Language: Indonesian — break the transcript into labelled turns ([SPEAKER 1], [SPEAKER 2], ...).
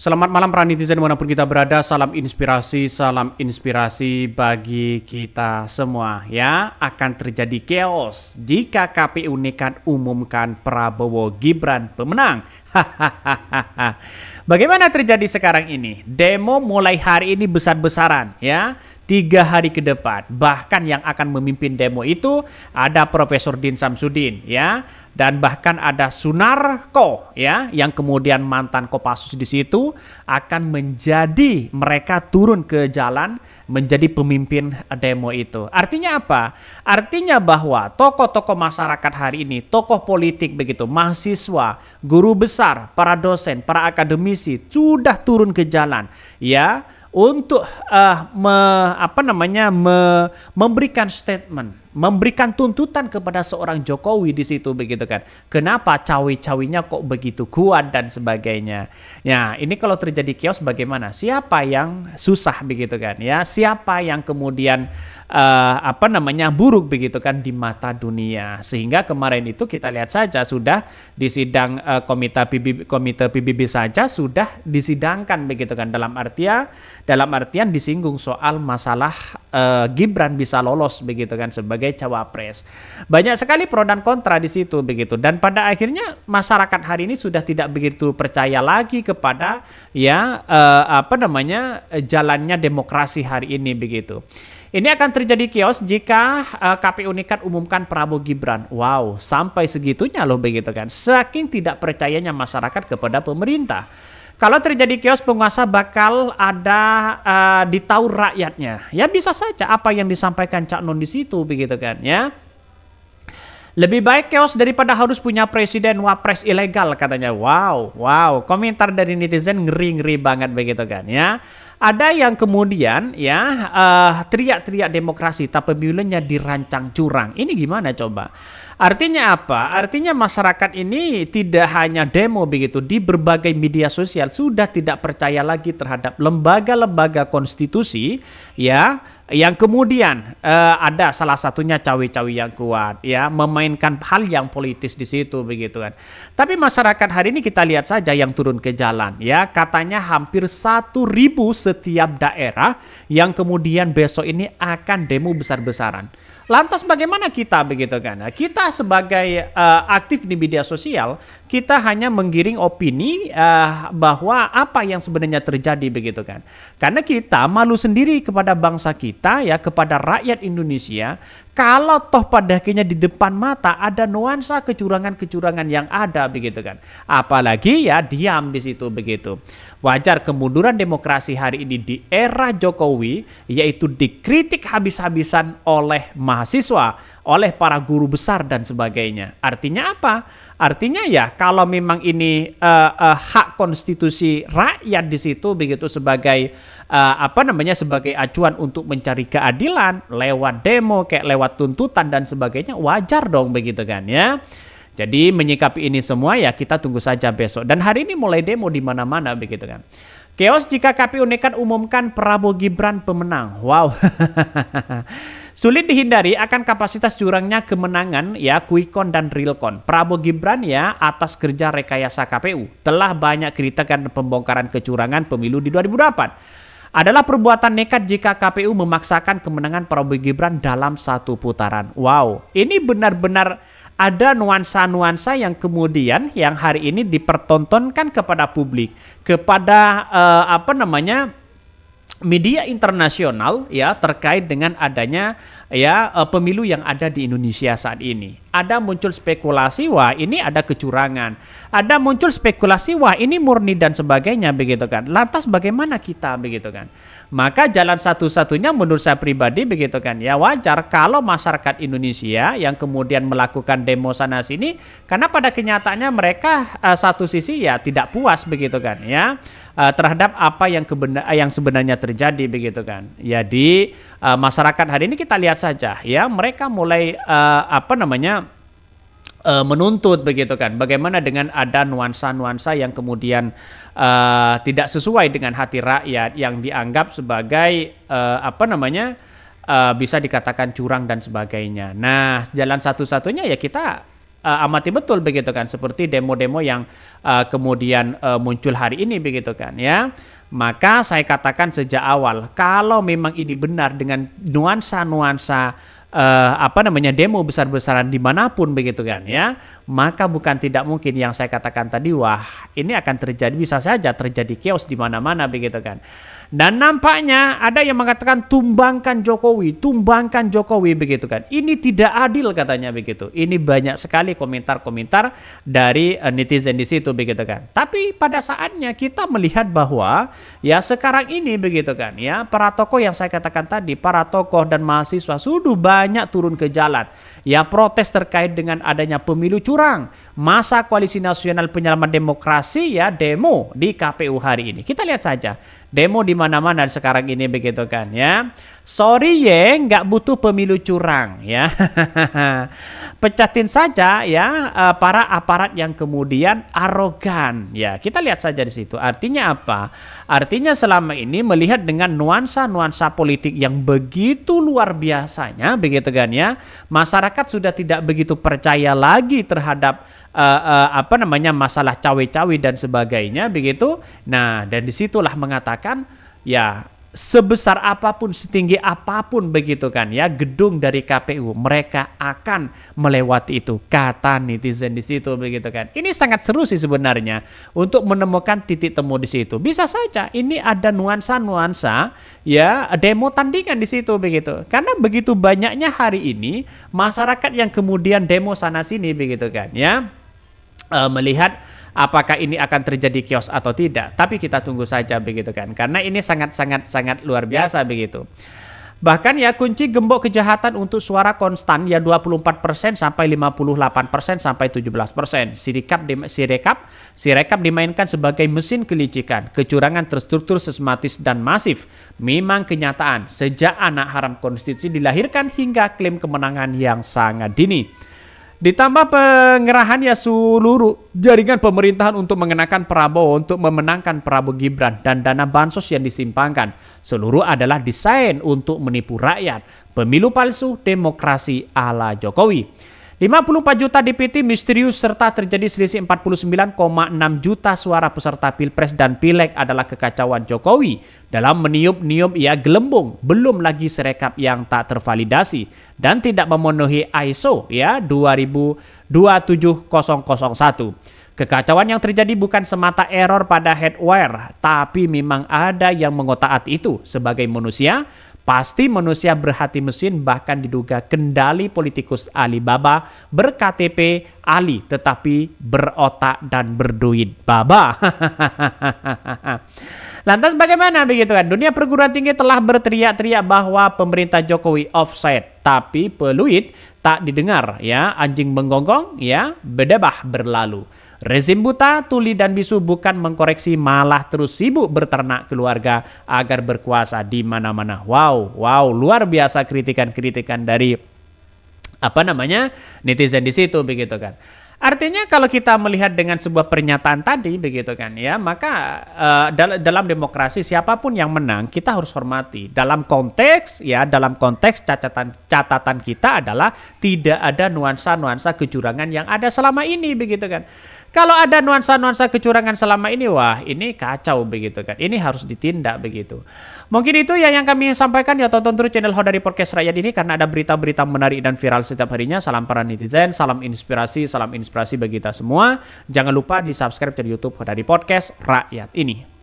[SPEAKER 1] Selamat malam para netizen dimanapun kita berada, salam inspirasi, salam inspirasi bagi kita semua ya. Akan terjadi chaos jika KPU nekat umumkan Prabowo Gibran pemenang Bagaimana terjadi sekarang ini? Demo mulai hari ini besar-besaran ya. Tiga hari ke depan, bahkan yang akan memimpin demo itu ada Profesor Din Samsudin ya, dan bahkan ada Sunarko ya, yang kemudian mantan Kopassus di situ akan menjadi mereka turun ke jalan menjadi pemimpin demo itu. Artinya apa? Artinya bahwa tokoh-tokoh masyarakat hari ini, tokoh politik begitu, mahasiswa, guru besar, para dosen, para akademisi sudah turun ke jalan ya untuk uh, me, apa namanya me, memberikan statement memberikan tuntutan kepada seorang Jokowi di situ begitu kan. Kenapa cawe-cawinya kok begitu kuat dan sebagainya. Ya, ini kalau terjadi kios bagaimana? Siapa yang susah begitu kan ya? Siapa yang kemudian uh, apa namanya buruk begitu kan di mata dunia. Sehingga kemarin itu kita lihat saja sudah di sidang uh, komite PBB, komite PBB saja sudah disidangkan begitu kan dalam artian dalam artian disinggung soal masalah uh, Gibran bisa lolos begitu kan sebagai sebagai cawapres. Banyak sekali pro dan kontra di situ begitu dan pada akhirnya masyarakat hari ini sudah tidak begitu percaya lagi kepada ya eh, apa namanya eh, jalannya demokrasi hari ini begitu. Ini akan terjadi kios jika uh, eh, KPU nikat umumkan Prabowo Gibran. Wow, sampai segitunya loh begitu kan. Saking tidak percayanya masyarakat kepada pemerintah. Kalau terjadi kios penguasa bakal ada uh, eh, ditahu rakyatnya. Ya bisa saja apa yang disampaikan Cak Nun di situ begitu kan ya. Lebih baik chaos daripada harus punya presiden wapres ilegal katanya. Wow, wow, komentar dari netizen ngeri-ngeri banget begitu kan ya. Ada yang kemudian ya eh, teriak-teriak uh, teriak demokrasi tapi pemilunya dirancang curang. Ini gimana coba? Artinya apa? Artinya masyarakat ini tidak hanya demo begitu di berbagai media sosial sudah tidak percaya lagi terhadap lembaga-lembaga konstitusi ya yang kemudian uh, ada salah satunya cawe cawi yang kuat ya memainkan hal yang politis di situ begitu kan tapi masyarakat hari ini kita lihat saja yang turun ke jalan ya katanya hampir 1.000 setiap daerah yang kemudian besok ini akan demo besar-besaran Lantas bagaimana kita begitu kan? Nah, kita sebagai uh, aktif di media sosial, kita hanya menggiring opini uh, bahwa apa yang sebenarnya terjadi begitu kan. Karena kita malu sendiri kepada bangsa kita ya, kepada rakyat Indonesia kalau toh pada akhirnya di depan mata ada nuansa kecurangan-kecurangan yang ada begitu kan. Apalagi ya diam di situ begitu. Wajar kemunduran demokrasi hari ini di era Jokowi yaitu dikritik habis-habisan oleh mahasiswa mahasiswa, oleh para guru besar dan sebagainya. Artinya apa? Artinya ya kalau memang ini uh, uh, hak konstitusi rakyat di situ begitu sebagai uh, apa namanya sebagai acuan untuk mencari keadilan lewat demo kayak lewat tuntutan dan sebagainya wajar dong begitu kan ya. Jadi menyikapi ini semua ya kita tunggu saja besok dan hari ini mulai demo di mana-mana begitu kan. Keos jika KPU nekat umumkan Prabowo Gibran pemenang. Wow. Sulit dihindari akan kapasitas curangnya kemenangan ya Kuikon dan Realkon. Prabowo Gibran ya atas kerja rekayasa KPU telah banyak kritikan pembongkaran kecurangan pemilu di 2008 adalah perbuatan nekat jika KPU memaksakan kemenangan Prabowo Gibran dalam satu putaran. Wow, ini benar-benar ada nuansa-nuansa yang kemudian yang hari ini dipertontonkan kepada publik, kepada uh, apa namanya media internasional ya terkait dengan adanya ya eh, pemilu yang ada di Indonesia saat ini. Ada muncul spekulasi wah ini ada kecurangan. Ada muncul spekulasi wah ini murni dan sebagainya begitu kan. Lantas bagaimana kita begitu kan? Maka jalan satu-satunya menurut saya pribadi begitu kan. Ya wajar kalau masyarakat Indonesia yang kemudian melakukan demo sana sini karena pada kenyataannya mereka uh, satu sisi ya tidak puas begitu kan ya uh, terhadap apa yang yang sebenarnya terjadi begitu kan. Jadi uh, masyarakat hari ini kita lihat saja ya mereka mulai uh, apa namanya uh, menuntut begitu kan. Bagaimana dengan ada nuansa-nuansa yang kemudian uh, tidak sesuai dengan hati rakyat yang dianggap sebagai uh, apa namanya uh, bisa dikatakan curang dan sebagainya. Nah, jalan satu-satunya ya kita uh, amati betul begitu kan seperti demo-demo yang uh, kemudian uh, muncul hari ini begitu kan ya maka saya katakan sejak awal, kalau memang ini benar dengan nuansa-nuansa uh, apa namanya demo besar-besaran dimanapun begitu kan ya, maka bukan tidak mungkin yang saya katakan tadi, wah ini akan terjadi bisa saja terjadi chaos di mana-mana begitu kan. Dan nampaknya ada yang mengatakan tumbangkan Jokowi, tumbangkan Jokowi begitu kan. Ini tidak adil katanya begitu. Ini banyak sekali komentar-komentar dari eh, netizen di situ begitu kan. Tapi pada saatnya kita melihat bahwa ya sekarang ini begitu kan ya para tokoh yang saya katakan tadi, para tokoh dan mahasiswa sudah banyak turun ke jalan ya protes terkait dengan adanya pemilu curang. Masa Koalisi Nasional Penyelamat Demokrasi ya demo di KPU hari ini. Kita lihat saja demo di mana-mana sekarang ini begitu kan ya Sorry ye, nggak butuh pemilu curang ya. Pecatin saja ya eh, para aparat yang kemudian arogan ya. Kita lihat saja di situ. Artinya apa? Artinya selama ini melihat dengan nuansa-nuansa politik yang begitu luar biasanya begitu kan ya. Masyarakat sudah tidak begitu percaya lagi terhadap uh, uh, apa namanya masalah cawe-cawe dan sebagainya begitu. Nah, dan disitulah mengatakan ya sebesar apapun, setinggi apapun begitu kan ya gedung dari KPU mereka akan melewati itu kata netizen di situ begitu kan. Ini sangat seru sih sebenarnya untuk menemukan titik temu di situ. Bisa saja ini ada nuansa-nuansa ya demo tandingan di situ begitu. Karena begitu banyaknya hari ini masyarakat yang kemudian demo sana sini begitu kan ya. Eh, melihat apakah ini akan terjadi kios atau tidak tapi kita tunggu saja begitu kan karena ini sangat sangat sangat luar ya. biasa begitu Bahkan ya kunci gembok kejahatan untuk suara konstan ya 24% sampai 58% sampai 17%. Sirikap di, sirekap sirekap dimainkan sebagai mesin kelicikan, kecurangan terstruktur sistematis dan masif. Memang kenyataan sejak anak haram konstitusi dilahirkan hingga klaim kemenangan yang sangat dini. Ditambah pengerahan ya seluruh jaringan pemerintahan untuk mengenakan Prabowo untuk memenangkan Prabowo Gibran dan dana bansos yang disimpangkan. Seluruh adalah desain untuk menipu rakyat. Pemilu palsu, demokrasi ala Jokowi. 54 juta DPT misterius serta terjadi selisih 49,6 juta suara peserta Pilpres dan Pileg adalah kekacauan Jokowi dalam meniup-niup ia gelembung, belum lagi serekap yang tak tervalidasi dan tidak memenuhi ISO ya 227001. Kekacauan yang terjadi bukan semata error pada headwear, tapi memang ada yang mengotak itu sebagai manusia Pasti manusia berhati mesin bahkan diduga kendali politikus Alibaba berKTP Ali tetapi berotak dan berduit. Baba. Lantas bagaimana begitu kan? Dunia perguruan tinggi telah berteriak-teriak bahwa pemerintah Jokowi offside, tapi peluit tak didengar ya, anjing menggonggong ya, bedebah berlalu. Rezim buta, tuli dan bisu bukan mengkoreksi malah terus sibuk berternak keluarga agar berkuasa di mana-mana. Wow, wow, luar biasa kritikan-kritikan dari apa namanya netizen di situ begitu kan. Artinya kalau kita melihat dengan sebuah pernyataan tadi begitu kan ya, maka uh, dal dalam demokrasi siapapun yang menang kita harus hormati. Dalam konteks ya, dalam konteks catatan catatan kita adalah tidak ada nuansa-nuansa kecurangan yang ada selama ini begitu kan. Kalau ada nuansa-nuansa kecurangan selama ini, wah ini kacau begitu kan. Ini harus ditindak begitu. Mungkin itu ya yang kami sampaikan ya tonton terus channel dari Podcast Rakyat ini karena ada berita-berita menarik dan viral setiap harinya. Salam para netizen, salam inspirasi, salam inspirasi bagi kita semua. Jangan lupa di subscribe channel YouTube dari Podcast Rakyat ini.